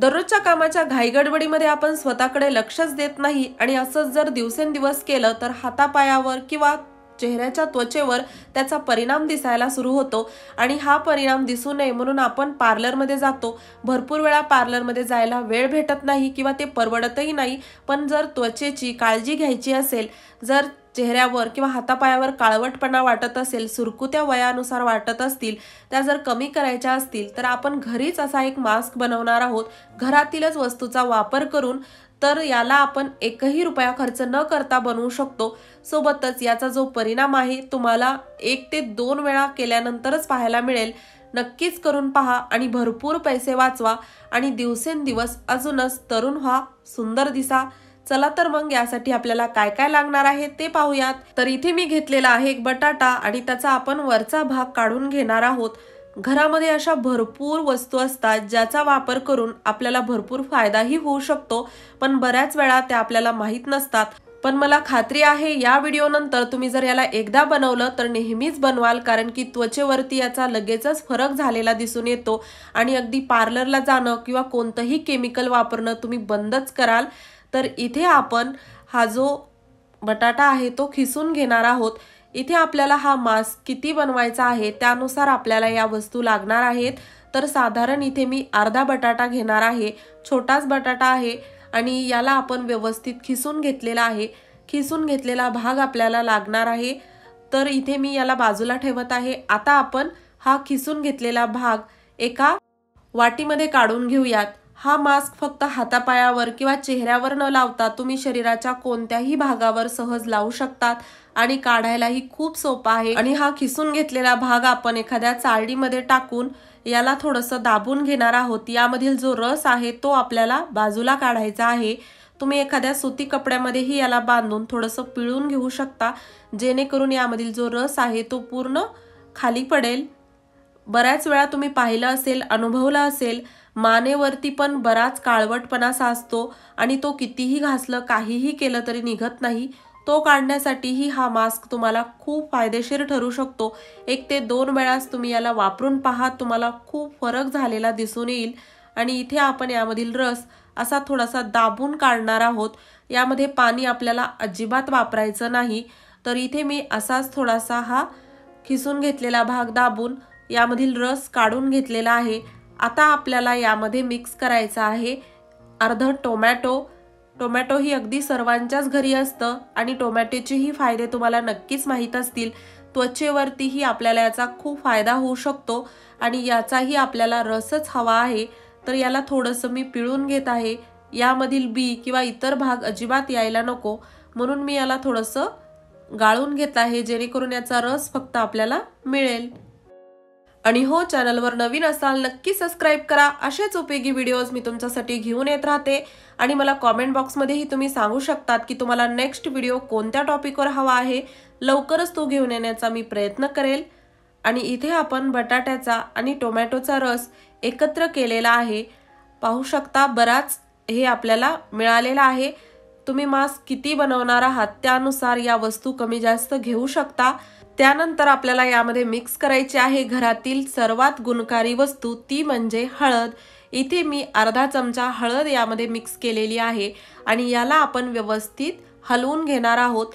दररोजच्या कामाच्या घाईगडबडीमध्ये आपण स्वतःकडे लक्षच देत नाही आणि असंच जर दिवसेंदिवस केलं तर हातापायावर किंवा चेहऱ्याच्या त्वचेवर त्याचा परिणाम दिसायला सुरू होतो आणि हा परिणाम दिसू नये म्हणून आपण पार्लरमध्ये जातो भरपूर वेळा पार्लरमध्ये जायला वेळ भेटत नाही किंवा ते परवडतही नाही पण जर त्वचेची काळजी घ्यायची असेल जर चेहऱ्यावर किंवा हातापायावर काळवटपणा वाटत असेल सुरकुत्या वयानुसार वाटत असतील त्या जर कमी करायच्या असतील तर आपण घरीच असा एक मास्क बनवणार आहोत घरातीलच वस्तूचा वापर करून तर याला आपण एकही रुपया खर्च न करता बनवू शकतो सोबतच याचा जो परिणाम आहे तुम्हाला एक ते दोन वेळा केल्यानंतरच पाहायला मिळेल नक्कीच करून पहा आणि भरपूर पैसे वाचवा आणि दिवसेंदिवस अजूनच तरुण व्हा सुंदर दिसा चला तर मग यासाठी आपल्याला काय काय लागणार आहे ते पाहूयात तर इथे मी घेतलेला आहे एक बटाटा आणि त्याचा आपण वरचा भाग काढून घेणार आहोत घरामध्ये अशा भरपूर वस्तू असतात ज्याचा वापर करून आपल्याला भरपूर फायदाही होऊ शकतो पण बऱ्याच वेळा त्या आपल्याला माहीत नसतात पण मला खात्री आहे या व्हिडिओनंतर तुम्ही जर याला एकदा बनवलं तर नेहमीच बनवाल कारण की त्वचेवरती याचा लगेचच फरक झालेला दिसून येतो आणि अगदी पार्लरला जाणं किंवा कोणतंही केमिकल वापरणं तुम्ही बंदच कराल तर इथे आपण हा जो बटाटा आहे तो खिसून घेणार आहोत इथे आपल्याला हा मास किती बनवायचा आहे त्यानुसार आपल्याला या वस्तू लागणार आहेत तर साधारण इथे मी अर्धा बटाटा घेणार आहे छोटाच बटाटा आहे आणि याला आपण व्यवस्थित खिसून घेतलेला आहे खिसून घेतलेला भाग आपल्याला लागणार आहे तर इथे मी याला बाजूला ठेवत आहे आता आपण हा खिसून घेतलेला भाग एका वाटीमध्ये काढून घेऊयात हा मास्क फक्त हातापायावर किंवा चेहऱ्यावर न लावता तुम्ही शरीराच्या कोणत्याही भागावर सहज लावू शकतात आणि काढायलाही खूप सोपा आहे आणि हा खिसून घेतलेला भाग आपण एखाद्या चाळडीमध्ये टाकून याला थोडंसं दाबून घेणार आहोत यामधील जो रस आहे तो आपल्याला बाजूला काढायचा आहे तुम्ही एखाद्या सुती कपड्यामध्येही याला बांधून थोडंसं पिळून घेऊ शकता जेणेकरून यामधील जो रस आहे तो पूर्ण खाली पडेल बऱ्याच वेळा तुम्ही पाहिलं असेल अनुभवला असेल मानेवरती पण बराच काळवटपणा साचतो आणि तो कितीही घासलं काहीही केलं तरी निघत नाही तो काढण्यासाठीही हा मास्क तुम्हाला खूप फायदेशीर ठरू शकतो एक ते दोन वेळास तुम्ही याला वापरून पहा तुम्हाला खूप फरक झालेला दिसून येईल आणि इथे आपण यामधील रस असा थोडासा दाबून काढणार आहोत यामध्ये पाणी आपल्याला अजिबात वापरायचं नाही तर इथे मी असाच थोडासा हा खिसून घेतलेला भाग दाबून यामधील रस काढून घेतलेला आहे आता आपल्याला यामध्ये मिक्स करायचं आहे अर्ध टोमॅटो टोमॅटो ही अगदी सर्वांच्याच घरी असतं आणि टोमॅटोचेही फायदे तुम्हाला नक्कीच माहीत असतील त्वचेवरतीही आपल्याला याचा खूप फायदा होऊ शकतो आणि याचाही आपल्याला रसच हवा आहे तर याला थोडंसं मी पिळून घेत आहे यामधील बी किंवा इतर भाग अजिबात यायला नको म्हणून मी याला थोडंसं गाळून घेत आहे जेणेकरून याचा रस फक्त आपल्याला मिळेल आणि हो चॅनलवर नवीन असाल नक्की सबस्क्राईब करा असेच उपयोगी व्हिडिओज मी तुमच्यासाठी घेऊन येत राहते आणि मला कॉमेंट बॉक्समध्येही तुम्ही सांगू शकतात की तुम्हाला नेक्स्ट व्हिडिओ कोणत्या टॉपिकवर हवा आहे लवकरच तो घेऊन येण्याचा मी प्रयत्न करेल आणि इथे आपण बटाट्याचा आणि टोमॅटोचा रस एकत्र केलेला आहे पाहू शकता बराच हे आपल्याला मिळालेला आहे तुम्ही मास्क किती बनवणार आहात त्यानुसार या वस्तू कमी जास्त घेऊ शकता त्यानंतर आपल्याला यामध्ये मिक्स करायची आहे घरातील सर्वात गुणकारी वस्तू ती म्हणजे हळद इथे मी अर्धा चमचा हळद यामध्ये मिक्स केलेली आहे आणि याला आपण व्यवस्थित हलवून घेणार आहोत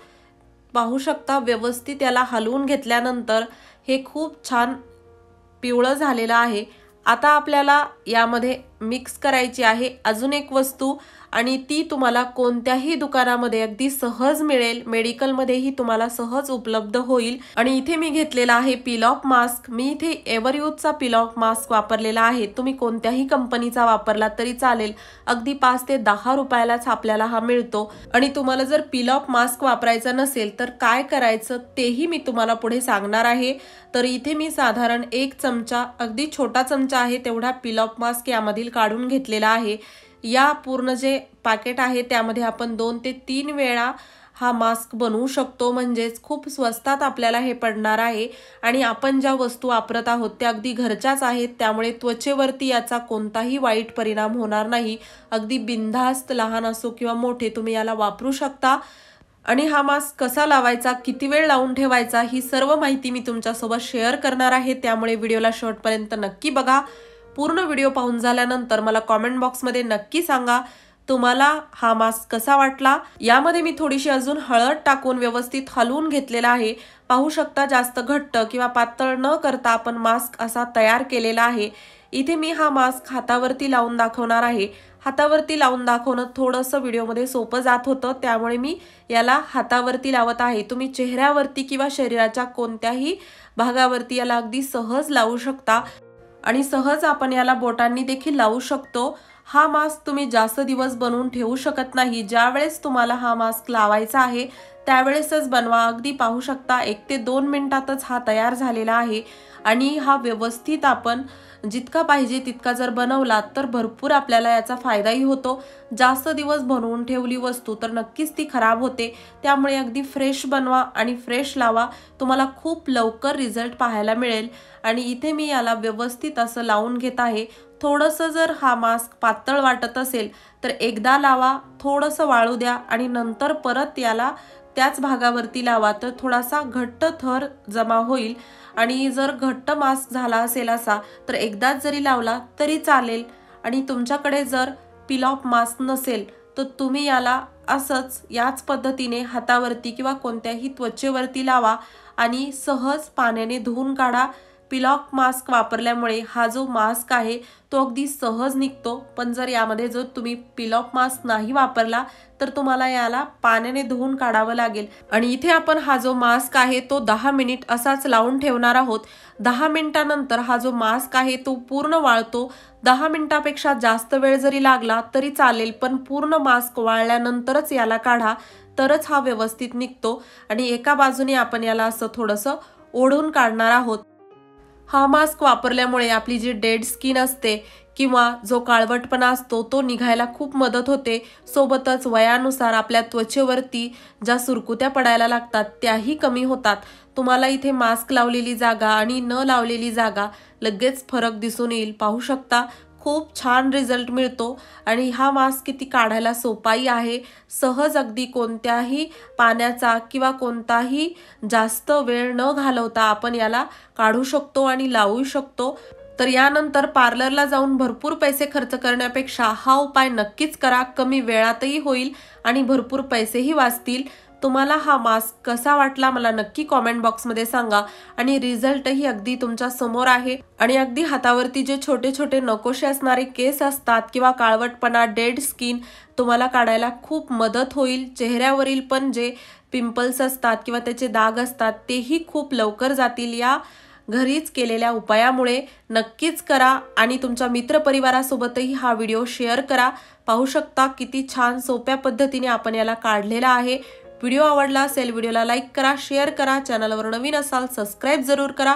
पाहू शकता व्यवस्थित याला हलवून घेतल्यानंतर हे खूप छान पिवळं झालेलं आहे आता आपल्याला यामध्ये मिक्स करायची आहे अजून एक वस्तू आणि ती तुम्हाला कोणत्याही दुकानामध्ये अगदी सहज मिळेल मेडिकलमध्येही तुम्हाला सहज उपलब्ध होईल आणि इथे मी घेतलेला आहे पिलॉक मास्क मी इथे पिल पिलॉक मास्क वापरलेला आहे तुम्ही कोणत्याही कंपनीचा वापरला तरी चालेल अगदी पाच ते दहा रुपयालाच आपल्याला हा मिळतो आणि तुम्हाला जर पिलॉप मास्क वापरायचा नसेल तर काय करायचं तेही मी तुम्हाला पुढे सांगणार आहे तर इथे मी साधारण एक चमचा अगदी छोटा चमचा आहे तेवढा पिलॉप मास्क यामधील काढून घेतलेला आहे या पूर्ण जे पॅकेट आहे त्यामध्ये आपण दोन ते तीन वेळा हा मास्क बनवू शकतो म्हणजेच खूप स्वस्तात आपल्याला हे पडणार आहे आणि आपण ज्या वस्तू वापरत आहोत त्या अगदी घरच्याच आहेत त्यामुळे त्वचेवरती याचा कोणताही वाईट परिणाम होणार नाही अगदी बिनधास्त लहान असो किंवा मोठे तुम्ही याला वापरू शकता आणि हा मास्क कसा लावायचा किती वेळ लावून ठेवायचा ही सर्व माहिती मी तुमच्यासोबत शेअर करणार आहे त्यामुळे व्हिडिओला शेवटपर्यंत नक्की बघा पूर्ण व्हिडिओ पाहून झाल्यानंतर मला कॉमेंट बॉक्समध्ये नक्की सांगा तुम्हाला हा मास्क कसा वाटला यामध्ये मी थोडीशी अजून हळद टाकून व्यवस्थित हलवून घेतलेला आहे पाहू शकता जास्त घट्ट किंवा पातळ न करता आपण मास्क असा तयार केलेला आहे इथे मी हा मास्क हातावरती लावून दाखवणार आहे हातावरती लावून दाखवणं थोडंसं व्हिडिओमध्ये सोपं जात होतं त्यामुळे मी याला हातावरती लावत आहे तुम्ही चेहऱ्यावरती किंवा शरीराच्या कोणत्याही भागावरती याला अगदी सहज लावू शकता आणि सहज आपण याला बोटांनी देखील लावू शकतो हा मास्क तुम्ही जास्त दिवस बनवून ठेवू शकत नाही ज्यावेळेस तुम्हाला हा मास्क लावायचा आहे त्यावेळेसच बनवा अगदी पाहू शकता एक ते दोन मिनटातच हा तयार झालेला आहे आणि हा व्यवस्थित आपण जितका पाहिजे तितका जर बनवला तर भरपूर आपल्याला याचा फायदाही होतो जास्त दिवस बनवून ठेवली वस्तू तर नक्कीच ती खराब होते त्यामुळे अगदी फ्रेश बनवा आणि फ्रेश लावा तुम्हाला खूप लवकर रिझल्ट पाहायला मिळेल आणि इथे मी याला व्यवस्थित असं लावून घेत आहे थोडंसं जर हा मास्क पातळ वाटत असेल तर एकदा लावा थोडंसं वाळू द्या आणि नंतर परत याला त्याच भागावरती लावा तर थोडासा घट्ट थर जमा होईल आणि जर घट्ट मास्क झाला असेल असा तर एकदाच जरी लावला तरी चालेल आणि तुमच्याकडे जर पिलॉप मास्क नसेल तर तुम्ही याला असंच याच पद्धतीने हातावरती किंवा कोणत्याही त्वचेवरती लावा आणि सहज पाण्याने धुवून काढा पिलॉक मास्क वापरल्यामुळे हा जो मास्क आहे तो अगदी सहज निघतो पण जर यामध्ये जर तुम्ही पिलॉक मास्क नाही वापरला तर तुम्हाला याला पाण्याने धुवून काढावं लागेल आणि इथे आपण हा जो मास्क आहे तो दहा मिनिट असाच लावून ठेवणार आहोत दहा मिनिटानंतर हा जो मास्क आहे तो पूर्ण वाळतो दहा मिनिटापेक्षा जास्त वेळ जरी लागला तरी चालेल पण पूर्ण मास्क वाळल्यानंतरच याला काढा तरच हा व्यवस्थित निघतो आणि एका बाजूने आपण याला असं थोडंसं ओढून काढणार आहोत हा मास्क वापरल्यामुळे आपली जी डेड स्किन असते किंवा जो काळवटपणा असतो तो निघायला खूप मदत होते सोबतच वयानुसार आपल्या त्वचेवरती ज्या सुरकुत्या पडायला लागतात त्याही कमी होतात तुम्हाला इथे मास्क लावलेली जागा आणि न लावलेली जागा लगेच फरक दिसून येईल पाहू शकता खूप छान रिझल्ट मिळतो आणि हा मास्क किती काढायला सोपाही आहे सहज अगदी कोणत्याही पाण्याचा किंवा कोणताही जास्त वेळ न घालवता आपण याला काढू शकतो आणि लावू शकतो तर यानंतर पार्लरला जाऊन भरपूर पैसे खर्च करण्यापेक्षा हा उपाय नक्कीच करा कमी वेळातही होईल आणि भरपूर पैसेही वाचतील तुम्हाला हा मास्क कसा वाटला मला नक्की कॉमेंट बॉक्समध्ये सांगा आणि रिझल्टही अगदी तुमच्या समोर आहे आणि अगदी हातावरती जे छोटे छोटे नकोशे असणारे केस असतात किंवा काळवटपणा डेड स्किन तुम्हाला काढायला खूप मदत होईल चेहऱ्यावरील पण जे पिंपल्स असतात किंवा त्याचे दाग असतात तेही खूप लवकर जातील या घरीच केलेल्या उपायामुळे नक्कीच करा आणि तुमच्या मित्रपरिवारासोबतही हा व्हिडिओ शेअर करा पाहू शकता किती छान सोप्या पद्धतीने आपण याला काढलेला आहे व्हिडिओ आवडला असेल व्हिडिओला लाईक करा शेअर करा चॅनलवर नवीन असाल सबस्क्राईब जरूर करा